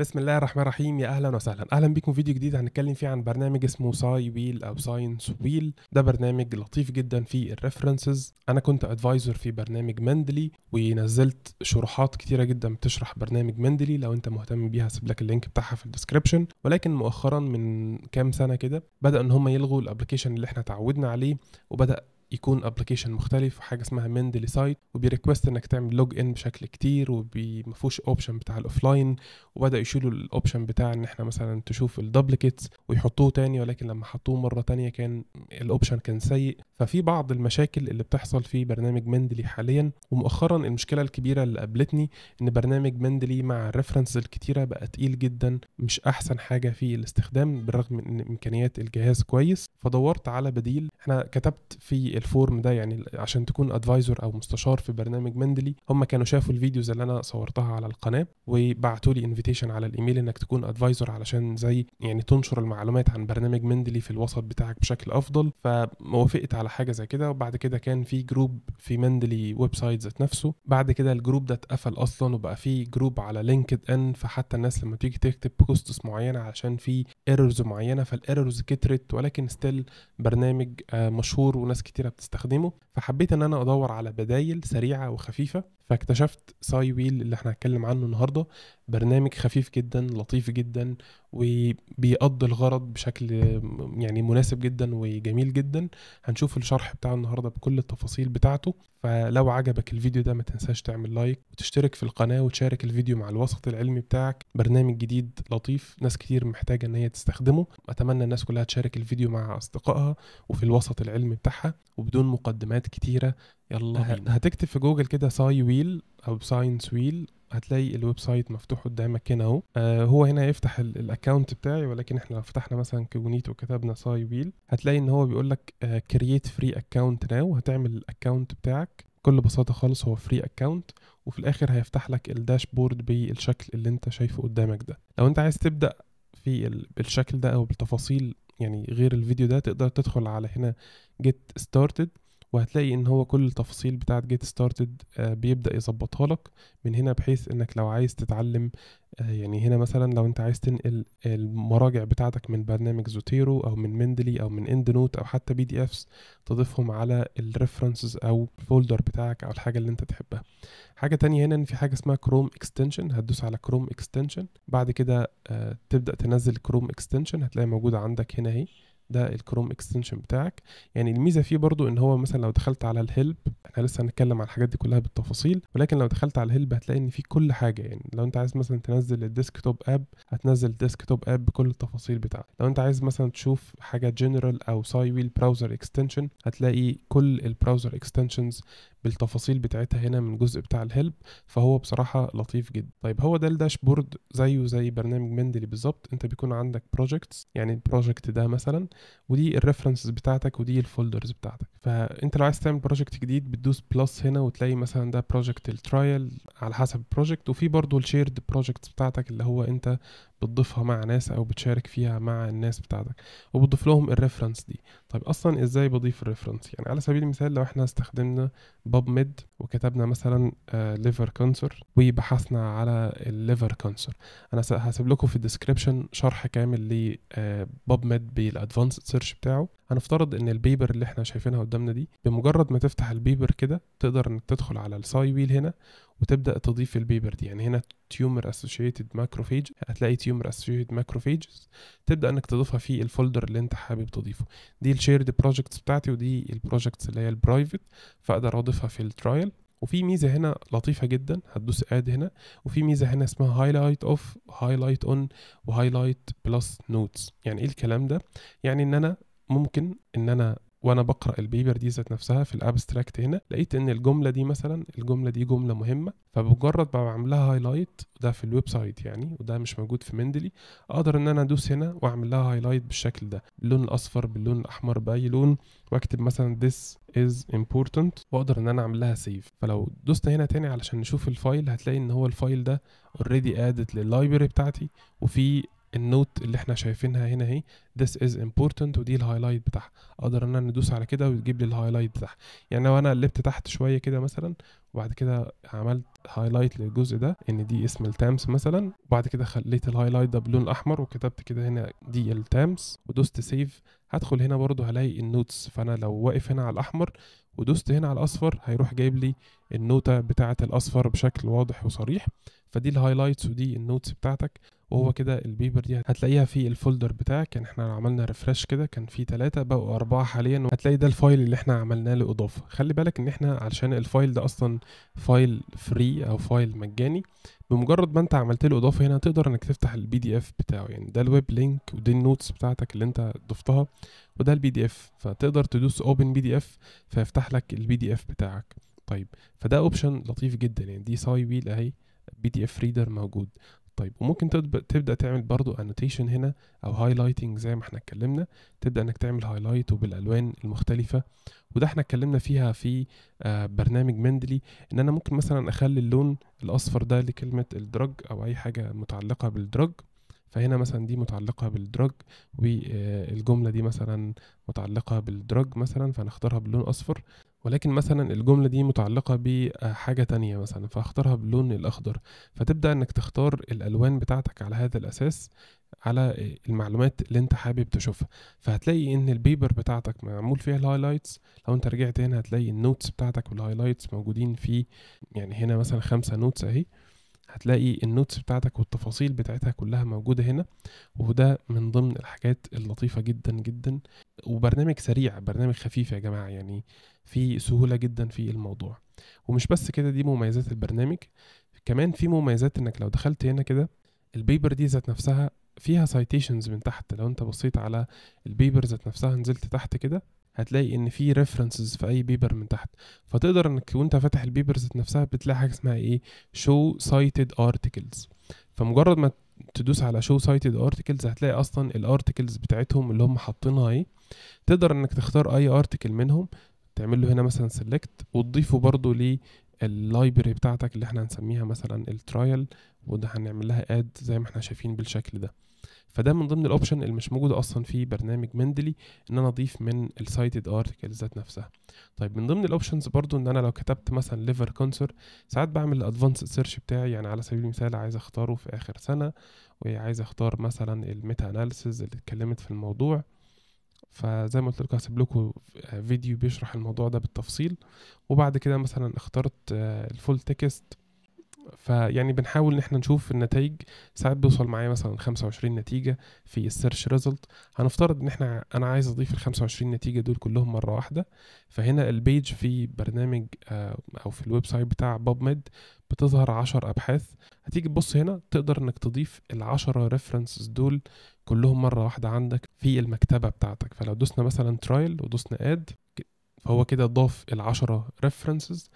بسم الله الرحمن الرحيم يا اهلا وسهلا اهلا بيكم فيديو جديد هنتكلم فيه عن برنامج اسمه ساي ويل او ساينس ويل ده برنامج لطيف جدا في الريفرنسز انا كنت ادفايزر في برنامج مندلي ونزلت شروحات كتيره جدا بتشرح برنامج مندلي لو انت مهتم بيها هسيب لك اللينك بتاعها في الديسكربشن ولكن مؤخرا من كام سنه كده بدا ان هم يلغوا الابلكيشن اللي احنا تعودنا عليه وبدا يكون ابلكيشن مختلف حاجه اسمها مندلي سايت وبيريكوست انك تعمل لوج ان بشكل كتير وما اوبشن بتاع الاوفلاين وبدا يشيلوا الاوبشن بتاع ان احنا مثلا تشوف الدوبليكيتس ويحطوه تاني ولكن لما حطوه مرة تانية كان الاوبشن كان سيء ففي بعض المشاكل اللي بتحصل في برنامج مندلي حاليا ومؤخرا المشكلة الكبيرة اللي قابلتني ان برنامج مندلي مع الريفرنس الكتيرة بقى تقيل جدا مش احسن حاجة في الاستخدام بالرغم من امكانيات الجهاز كويس فدورت على بديل انا كتبت في الفورم ده يعني عشان تكون ادفايزر او مستشار في برنامج مندلي هم كانوا شافوا الفيديوز اللي انا صورتها على القناة وبعتوا لي انفيتيشن على الايميل انك تكون ادفايزر علشان زي يعني تنشر المعلومات معلومات عن برنامج مندلي في الوسط بتاعك بشكل افضل فوافقت على حاجه زي كده وبعد كده كان في جروب في مندلي ويب سايت ذات نفسه بعد كده الجروب ده اتقفل اصلا وبقى في جروب على لينكد ان فحتى الناس لما تيجي تكتب بوستس معينه علشان في ايرورز معينه فالايرورز كترت ولكن ستيل برنامج آه، مشهور وناس كتيره بتستخدمه فحبيت ان انا ادور على بدايل سريعه وخفيفه فاكتشفت ساي ويل اللي احنا هنتكلم عنه النهارده برنامج خفيف جدا لطيف جدا وبيقضي الغرض بشكل يعني مناسب جدا وجميل جدا هنشوف الشرح بتاعه النهارده بكل التفاصيل بتاعته فلو عجبك الفيديو ده ما تنساش تعمل لايك وتشترك في القناه وتشارك الفيديو مع الوسط العلمي بتاعك برنامج جديد لطيف ناس كتير محتاجه ان هي تستخدمه اتمنى الناس كلها تشارك الفيديو مع اصدقائها وفي الوسط العلمي بتاعها وبدون مقدمات كتيره يلا بينا. هتكتب في جوجل كده ساي ويل او ساينس ويل هتلاقي الويب سايت مفتوح قدامك هنا اهو آه، هو هنا يفتح الاكونت بتاعي ولكن احنا لو فتحنا مثلا كونيت وكتبنا ساي ويل هتلاقي ان هو بيقول لك كرييت فري اكونت ناو هتعمل الاكونت بتاعك بكل بساطه خالص هو فري اكونت وفي الاخر هيفتح لك الداشبورد بالشكل اللي انت شايفه قدامك ده لو انت عايز تبدا في بالشكل ده او بالتفاصيل يعني غير الفيديو ده تقدر تدخل على هنا get started وهتلاقي ان هو كل التفاصيل بتاعه جيت ستارتد بيبدا يظبطها لك من هنا بحيث انك لو عايز تتعلم آه، يعني هنا مثلا لو انت عايز تنقل المراجع بتاعتك من برنامج زوتيرو او من مندلي او من اند نوت او حتى بي دي افس تضيفهم على الريفرنسز او الفولدر بتاعك او الحاجه اللي انت تحبها حاجه تانية هنا ان في حاجه اسمها كروم اكستنشن هتدوس على كروم اكستنشن بعد كده آه، تبدا تنزل كروم اكستنشن هتلاقي موجوده عندك هنا اهي ده الكروم اكستنشن بتاعك يعني الميزه فيه برضو ان هو مثلا لو دخلت على الهيلب احنا لسه هنتكلم على الحاجات دي كلها بالتفاصيل ولكن لو دخلت على الهيلب هتلاقي ان في كل حاجه يعني لو انت عايز مثلا تنزل الديسكتوب اب هتنزل الديسكتوب اب بكل التفاصيل بتاعته لو انت عايز مثلا تشوف حاجه جنرال او ساي ويل براوزر اكستنشن هتلاقي كل البراوزر اكستنشنز بالتفاصيل بتاعتها هنا من جزء بتاع الهيلب فهو بصراحه لطيف جدا طيب هو ده الداشبورد زيه زي برنامج مندلي بالظبط انت بيكون عندك بروجكتس يعني البروجكت ده مثلا ودي الريفرنسز بتاعتك ودي الفولدرز بتاعتك فانت لو عايز تعمل بروجكت جديد بتدوس بلس هنا وتلاقي مثلا ده بروجكت الترايل على حسب البروجكت وفي برضه الشيرد بروجكت بتاعتك اللي هو انت بتضيفها مع ناس او بتشارك فيها مع الناس بتاعتك وبتضيف لهم الريفرنس دي طيب اصلا ازاي بضيف الريفرنس يعني على سبيل المثال لو احنا استخدمنا باب ميد وكتبنا مثلا ليفر آه، كانسر وبحثنا على الليفر كانسر انا هسيب لكم في الديسكربشن شرح كامل لباب آه، ميد بالادفانسد سيرش بتاعه هنفترض ان البيبر اللي احنا شايفينها قدامنا دي بمجرد ما تفتح البيبر كده تقدر انك تدخل على الساي ويل هنا وتبدا تضيف البيبر دي يعني هنا تيومر اسوشيتد ماكروفيج هتلاقي تيومر اسوشيتد ماكروفيج تبدا انك تضيفها في الفولدر اللي انت حابب تضيفه دي الشيرد بروجكتس بتاعتي ودي البروجكتس اللي هي البرايفت فاقدر اضيفها في الترايل وفي ميزه هنا لطيفه جدا هتدوس اد هنا وفي ميزه هنا اسمها هايلايت اوف هايلايت اون وهايلايت بلس نوتس يعني ايه الكلام ده يعني ان انا ممكن ان انا وانا بقرا البيبر دي ذات نفسها في الابستراكت هنا لقيت ان الجمله دي مثلا الجمله دي جمله مهمه فبمجرد ما بعمل لها هايلايت ده في الويب سايت يعني وده مش موجود في مندلي اقدر ان انا ادوس هنا واعمل لها هايلايت بالشكل ده باللون الاصفر باللون الاحمر باي لون واكتب مثلا this is important واقدر ان انا اعمل لها سيف فلو دوست هنا تاني علشان نشوف الفايل هتلاقي ان هو الفايل ده اوريدي ادت لللايبرري بتاعتي وفي النوت اللي احنا شايفينها هنا اهي this is important ودي الهايلايت بتاعها اقدر ان انا ندوس على كده ويجيب لي الهايلايت بتاعها يعني لو انا قلبت تحت شويه كده مثلا وبعد كده عملت هايلايت للجزء ده ان دي اسم التامس مثلا وبعد كده خليت الهايلايت ده بلون احمر وكتبت كده هنا دي التامس ودوست سيف هدخل هنا برضو هلاقي النوتس فانا لو واقف هنا على الاحمر ودوست هنا على الاصفر هيروح جايب لي النوتة بتاعة الاصفر بشكل واضح وصريح فدي الهايلايتس ودي النوتس بتاعتك وهو كده البيبر دي هتلاقيها في الفولدر بتاعك يعني احنا عملنا ريفرش كده كان في ثلاثة بقوا أربعة حاليا هتلاقي ده الفايل اللي احنا عملناه له إضافة خلي بالك إن احنا علشان الفايل ده أصلا فايل فري أو فايل مجاني بمجرد ما انت عملت له اضافه هنا تقدر انك تفتح البي دي اف بتاعه يعني ده الويب لينك ودي النوتس بتاعتك اللي انت ضفتها وده البي دي اف فتقدر تدوس اوبن بي دي اف فيفتح لك البي دي اف بتاعك طيب فده اوبشن لطيف جدا يعني دي ساي ويل اهي بي دي اف ريدر موجود طيب وممكن تبدا تعمل برضو انوتيشن هنا او هايلايتنج زي ما احنا اتكلمنا تبدا انك تعمل هايلايت وبالالوان المختلفه وده احنا اتكلمنا فيها في آه، برنامج مندلي ان انا ممكن مثلا اخلي اللون الاصفر ده لكلمه الدرج او اي حاجه متعلقه بالدرج فهنا مثلا دي متعلقة بالدرج والجملة آه، دي مثلا متعلقة بالدرج مثلا فنختارها باللون أصفر ولكن مثلا الجملة دي متعلقة بحاجة تانية مثلا فاختارها باللون الأخضر فتبدأ إنك تختار الألوان بتاعتك على هذا الأساس على المعلومات اللي انت حابب تشوفها فهتلاقي ان البيبر بتاعتك معمول فيها الهايلايتس لو انت رجعت هنا هتلاقي النوتس بتاعتك والهايلايتس موجودين في يعني هنا مثلا خمسة نوتس اهي هتلاقي النوتس بتاعتك والتفاصيل بتاعتها كلها موجودة هنا وده من ضمن الحاجات اللطيفة جدا جدا وبرنامج سريع برنامج خفيف يا جماعة يعني في سهولة جدا في الموضوع ومش بس كده دي مميزات البرنامج كمان في مميزات انك لو دخلت هنا كده البيبر دي ذات نفسها فيها سايتيشنز من تحت لو انت بصيت على البيبر ذات نفسها نزلت تحت كده هتلاقي ان في ريفرنسز في اي بيبر من تحت فتقدر انك وانت فاتح البيبرز نفسها بتلاقي حاجه اسمها ايه شو سايتد ارتكلز فمجرد ما تدوس على شو سايتد ارتكلز هتلاقي اصلا الارتكلز بتاعتهم اللي هم حاطينها ايه تقدر انك تختار اي ارتكل منهم تعمل له هنا مثلا سيلكت وتضيفه برضو لللايبرري بتاعتك اللي احنا هنسميها مثلا الترايل وده هنعمل لها اد زي ما احنا شايفين بالشكل ده فده من ضمن الاوبشن اللي مش موجوده اصلا في برنامج مندلي ان انا اضيف من السايتد ارتكل ذات نفسها طيب من ضمن الاوبشنز برضو ان انا لو كتبت مثلا ليفر كونسر ساعات بعمل الادفانس سيرش بتاعي يعني على سبيل المثال عايز اختاره في اخر سنه وعايز اختار مثلا الميتا اناليسز اللي اتكلمت في الموضوع فزي ما قلت لكم هسيب لكم فيديو بيشرح الموضوع ده بالتفصيل وبعد كده مثلا اخترت آه، الفول تكست فيعني بنحاول ان احنا نشوف النتائج ساعات بيوصل معايا مثلا 25 نتيجه في السيرش ريزلت هنفترض ان احنا انا عايز اضيف ال 25 نتيجه دول كلهم مره واحده فهنا البيج في برنامج آه، او في الويب سايت بتاع باب ميد بتظهر 10 ابحاث هتيجي تبص هنا تقدر انك تضيف ال 10 ريفرنسز دول كلهم مره واحده عندك في المكتبه بتاعتك فلو دوسنا مثلا ترايل ودوسنا اد فهو كده ضاف ال 10 ريفرنسز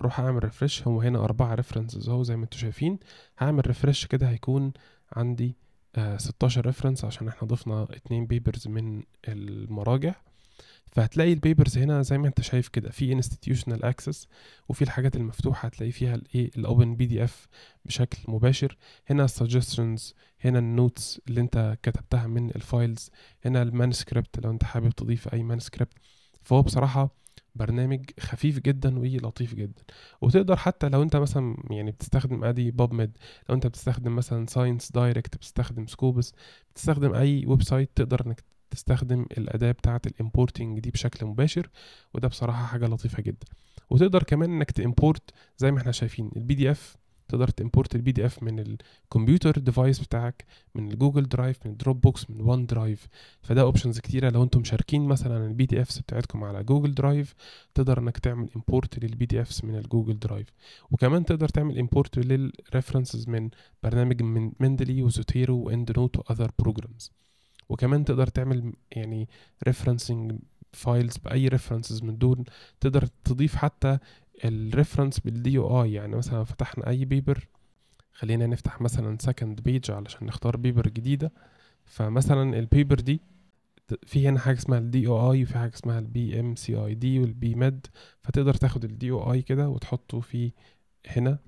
اروح اعمل ريفرش هو هنا اربعة ريفرنسز اهو زي ما انتم شايفين هعمل ريفرش كده هيكون عندي آه 16 ريفرنس عشان احنا ضفنا اتنين بيبرز من المراجع فهتلاقي البيبرز هنا زي ما انت شايف كده في انستتيوشنال اكسس وفي الحاجات المفتوحه هتلاقي فيها الايه الاوبن بي دي اف بشكل مباشر هنا السجستشنز هنا النوتس اللي انت كتبتها من الفايلز هنا المانسكريبت لو انت حابب تضيف اي مانسكريبت فهو بصراحه برنامج خفيف جدا ولطيف جدا وتقدر حتى لو انت مثلا يعني بتستخدم ادي باب ميد لو انت بتستخدم مثلا ساينس دايركت بتستخدم سكوبس بتستخدم اي ويب سايت تقدر انك تستخدم الاداه بتاعه الامبورتنج دي بشكل مباشر وده بصراحه حاجه لطيفه جدا وتقدر كمان انك تامبورت زي ما احنا شايفين البي دي اف تقدر تمبورت البي دي اف من الكمبيوتر ديفايس بتاعك من الجوجل درايف من الدروب بوكس من وان درايف فده اوبشنز كتيره لو انتم مشاركين مثلا البي دي افس بتاعتكم على جوجل درايف تقدر انك تعمل امبورت للبي دي افس من الجوجل درايف وكمان تقدر تعمل امبورت للريفرنسز من برنامج من مندلي وزوتيرو واند نوت واذر بروجرامز وكمان تقدر تعمل يعني ريفرنسنج فايلز باي ريفرنسز من دول تقدر تضيف حتى الريفرنس بالدي او اي يعني مثلا فتحنا اي بيبر خلينا نفتح مثلا سكند بيج علشان نختار بيبر جديده فمثلا البيبر دي في هنا حاجه اسمها الدي او اي وفي حاجه اسمها البي ام سي اي دي والبي مد فتقدر تاخد الدي او اي كده وتحطه في هنا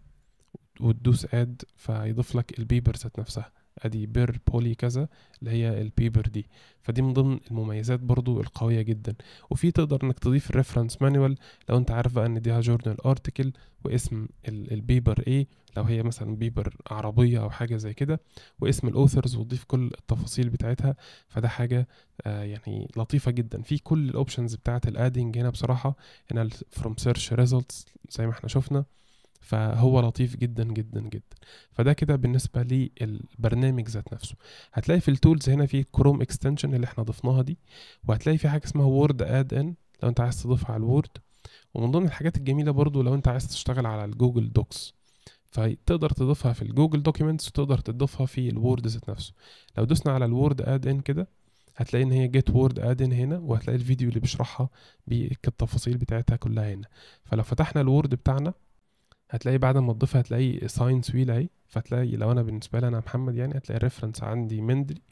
وتدوس اد فيضيف لك البيبر ذات نفسها ادي بير بولي كذا اللي هي البيبر دي فدي من ضمن المميزات برضو القوية جدا وفي تقدر انك تضيف الريفرنس مانوال لو انت عارف بقى ان دي جورنال ارتكل واسم البيبر ايه لو هي مثلا بيبر عربية او حاجة زي كده واسم الاوثرز وتضيف كل التفاصيل بتاعتها فده حاجة آه يعني لطيفة جدا في كل الاوبشنز بتاعت الادنج هنا بصراحة هنا from search results زي ما احنا شفنا فهو لطيف جدا جدا جدا فده كده بالنسبة للبرنامج ذات نفسه هتلاقي في التولز هنا في كروم اكستنشن اللي احنا ضفناها دي وهتلاقي في حاجة اسمها وورد اد ان لو انت عايز تضيفها على الوورد ومن ضمن الحاجات الجميلة برضو لو انت عايز تشتغل على الجوجل دوكس فتقدر تضيفها في الجوجل دوكيمنتس وتقدر تضيفها في الوورد ذات نفسه لو دوسنا على الوورد اد ان كده هتلاقي ان هي جيت وورد اد ان هنا وهتلاقي الفيديو اللي بيشرحها بالتفاصيل بتاعتها كلها هنا فلو فتحنا الوورد بتاعنا هتلاقي بعد ما تضيف هتلاقي ساينس ويل اهي فتلاقي لو انا بالنسبه لي انا محمد يعني هتلاقي الريفرنس عندي مندري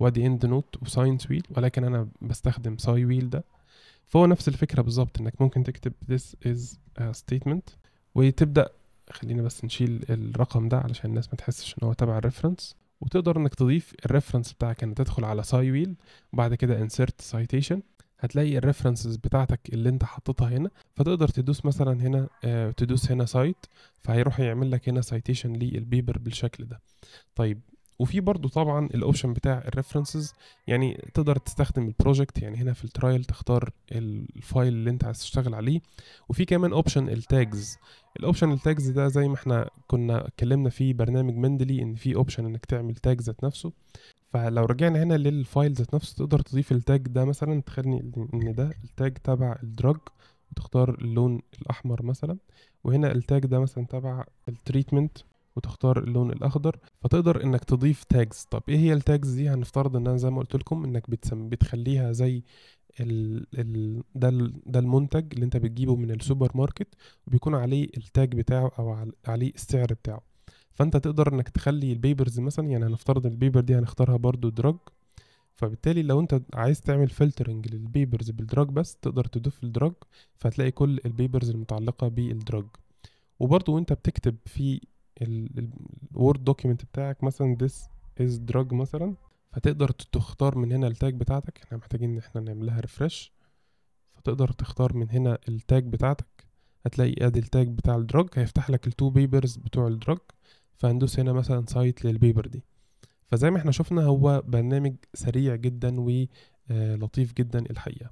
وادي اند نوت وساينس ويل ولكن انا بستخدم ساي ويل ده فهو نفس الفكره بالظبط انك ممكن تكتب this is a statement وتبدا خلينا بس نشيل الرقم ده علشان الناس ما تحسش ان هو تبع الريفرنس وتقدر انك تضيف الريفرنس بتاعك انك تدخل على ساي ويل وبعد كده insert citation هتلاقي الريفرنسز بتاعتك اللي انت حطيتها هنا فتقدر تدوس مثلا هنا آه، تدوس هنا سايت فهيروح يعمل لك هنا سايتيشن للبيبر بالشكل ده طيب وفي برضو طبعا الاوبشن بتاع الريفرنسز يعني تقدر تستخدم البروجكت يعني هنا في الترايل تختار الفايل اللي انت عايز تشتغل عليه وفي كمان اوبشن التاجز الاوبشن التاجز ده زي ما احنا كنا اتكلمنا في برنامج مندلي ان في اوبشن انك تعمل تاج ذات نفسه فلو رجعنا هنا للفايل ذات نفسه تقدر تضيف التاج ده مثلا تخلي ان ده التاج تبع الدراج وتختار اللون الاحمر مثلا وهنا التاج ده مثلا تبع التريتمنت وتختار اللون الاخضر فتقدر انك تضيف تاجز طب ايه هي التاجز دي هنفترض ان انا زي ما قلت لكم انك بتسم بتخليها زي ال ال ده ال... ده المنتج اللي انت بتجيبه من السوبر ماركت وبيكون عليه التاج بتاعه او عليه السعر بتاعه فانت تقدر انك تخلي البيبرز مثلا يعني هنفترض البيبر دي هنختارها برضو دراج فبالتالي لو انت عايز تعمل فلترنج للبيبرز بالدراج بس تقدر تضيف الدراج فهتلاقي كل البيبرز المتعلقة بالدراج وبرضو وانت بتكتب في الوورد دوكيمنت بتاعك مثلا this is drug مثلا فتقدر تختار من هنا التاج بتاعتك احنا محتاجين ان احنا نعملها ريفرش فتقدر تختار من هنا التاج بتاعتك هتلاقي ادي التاج بتاع الدراج هيفتح لك التو بيبرز بتوع الدراج فهندوس هنا مثلا سايت للبيبر دي فزي ما احنا شفنا هو برنامج سريع جدا ولطيف آه، جدا الحقيقة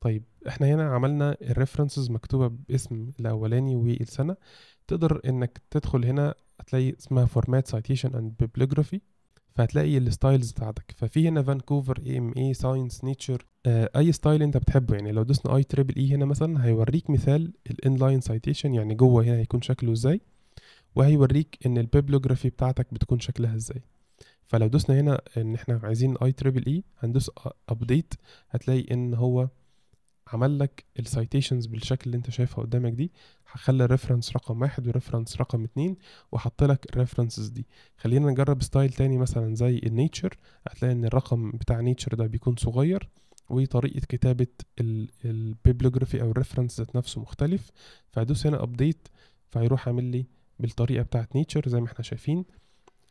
طيب احنا هنا عملنا الريفرنسز مكتوبة باسم الأولاني والسنة تقدر انك تدخل هنا هتلاقي اسمها فورمات سايتيشن اند بيبليوجرافي فهتلاقي الستايلز بتاعتك ففي هنا فانكوفر آه، اي ام اي ساينس نيتشر اي ستايل انت بتحبه يعني لو دوسنا اي تريبل اي هنا مثلا هيوريك مثال الانلاين سايتيشن يعني جوه هنا هيكون شكله ازاي وهيوريك ان البيبلوجرافي بتاعتك بتكون شكلها ازاي فلو دوسنا هنا ان احنا عايزين اي تريبل اي هندوس ابديت هتلاقي ان هو عمل لك السيتيشنز بالشكل اللي انت شايفها قدامك دي هخلي الريفرنس رقم واحد وريفرنس رقم اتنين وحط لك الريفرنسز دي خلينا نجرب ستايل تاني مثلا زي النيتشر هتلاقي ان الرقم بتاع نيتشر ده بيكون صغير وطريقة كتابة البيبلوجرافي او الريفرنس ذات نفسه مختلف فهدوس هنا ابديت فهيروح عامل لي بالطريقه بتاعه نيتشر زي ما احنا شايفين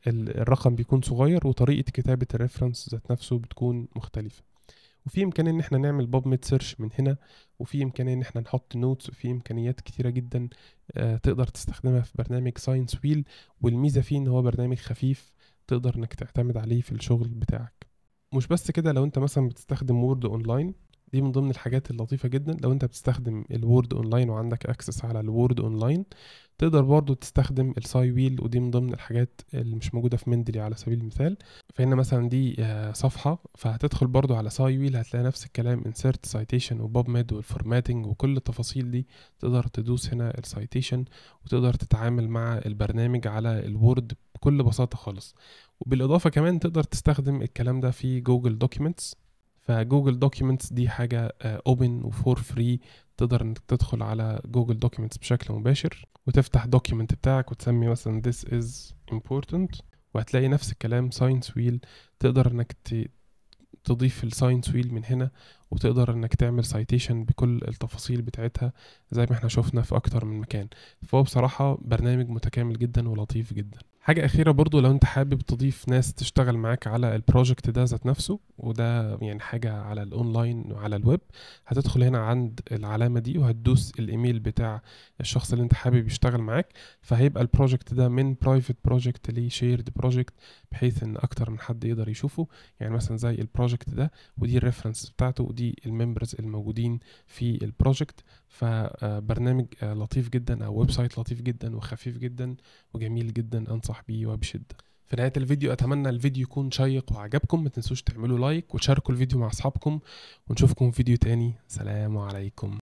الرقم بيكون صغير وطريقه كتابه الريفرنس ذات نفسه بتكون مختلفه وفي امكانيه ان احنا نعمل باب ميد سيرش من هنا وفي امكانيه ان احنا نحط نوتس وفي امكانيات كتيره جدا آه، تقدر تستخدمها في برنامج ساينس ويل والميزه فيه ان هو برنامج خفيف تقدر انك تعتمد عليه في الشغل بتاعك مش بس كده لو انت مثلا بتستخدم وورد اونلاين دي من ضمن الحاجات اللطيفة جدا لو انت بتستخدم الوورد اونلاين وعندك اكسس على الوورد اونلاين تقدر برضو تستخدم الساي ويل ودي من ضمن الحاجات اللي مش موجودة في مندلي على سبيل المثال فهنا مثلا دي آه، صفحة فهتدخل برضو على ساي ويل هتلاقي نفس الكلام insert citation وباب ميد والفورماتنج وكل التفاصيل دي تقدر تدوس هنا السايتيشن وتقدر تتعامل مع البرنامج على الوورد بكل بساطة خالص وبالإضافة كمان تقدر تستخدم الكلام ده في جوجل دوكيمنتس فجوجل دوكيومنتس دي حاجه اوبن وفور فري تقدر انك تدخل على جوجل دوكيومنتس بشكل مباشر وتفتح دوكيومنت بتاعك وتسمي مثلا this is important وهتلاقي نفس الكلام ساينس ويل تقدر انك تضيف الساينس ويل من هنا وتقدر انك تعمل سايتيشن بكل التفاصيل بتاعتها زي ما احنا شفنا في اكتر من مكان فهو بصراحة برنامج متكامل جدا ولطيف جدا حاجة أخيرة برضو لو أنت حابب تضيف ناس تشتغل معاك على البروجكت ده ذات نفسه وده يعني حاجة على الأونلاين وعلى الويب هتدخل هنا عند العلامة دي وهتدوس الإيميل بتاع الشخص اللي أنت حابب يشتغل معاك فهيبقى البروجكت ده من برايفت بروجكت لشيرد بروجكت بحيث إن أكتر من حد يقدر يشوفه يعني مثلا زي البروجكت ده ودي الريفرنس بتاعته ودي الممبرز الموجودين في البروجكت فبرنامج آه، لطيف جدا او ويب سايت لطيف جدا وخفيف جدا وجميل جدا انصح بيه وبشده في نهايه الفيديو اتمنى الفيديو يكون شيق وعجبكم ما تنسوش تعملوا لايك وتشاركوا الفيديو مع اصحابكم ونشوفكم في فيديو تاني سلام عليكم